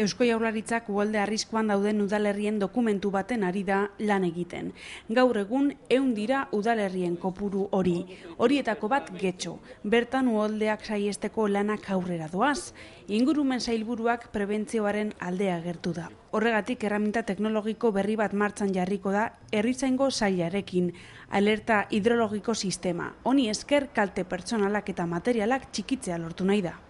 Eusko Jaurlaritzak ualde arriskuan dauden udalerrien dokumentu baten ari da lan egiten. Gaur egun ehun dira udalerrien kopuru hori. Horietako bat getxo, bertan ualdeak saiesteko lanak aurrera doaz, ingurumen sailburuak prebentzioaren aldea gertu da. Horregatik erraminta teknologiko berri bat martzan jarriko da herritzaingo sailarekin alerta hidrologiko sistema. Honi esker kalte pertsonalak eta materialak txikitzea lortu nahi da.